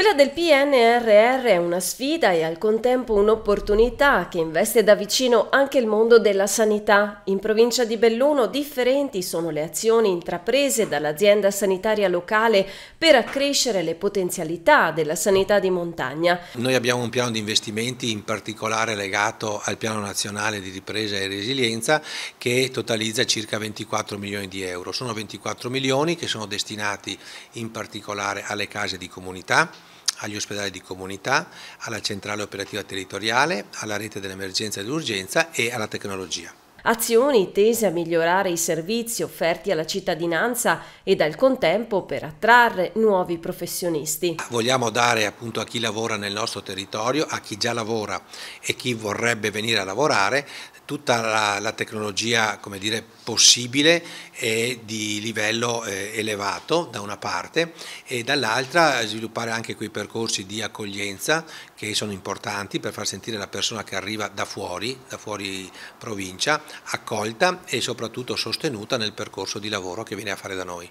Quella del PNRR è una sfida e al contempo un'opportunità che investe da vicino anche il mondo della sanità. In provincia di Belluno differenti sono le azioni intraprese dall'azienda sanitaria locale per accrescere le potenzialità della sanità di montagna. Noi abbiamo un piano di investimenti in particolare legato al piano nazionale di ripresa e resilienza che totalizza circa 24 milioni di euro. Sono 24 milioni che sono destinati in particolare alle case di comunità agli ospedali di comunità, alla centrale operativa territoriale, alla rete dell'emergenza e dell'urgenza e alla tecnologia. Azioni tese a migliorare i servizi offerti alla cittadinanza e al contempo per attrarre nuovi professionisti. Vogliamo dare appunto a chi lavora nel nostro territorio, a chi già lavora e chi vorrebbe venire a lavorare, tutta la, la tecnologia dire, possibile e di livello eh, elevato da una parte e dall'altra eh, sviluppare anche quei percorsi di accoglienza che sono importanti per far sentire la persona che arriva da fuori, da fuori provincia, accolta e soprattutto sostenuta nel percorso di lavoro che viene a fare da noi.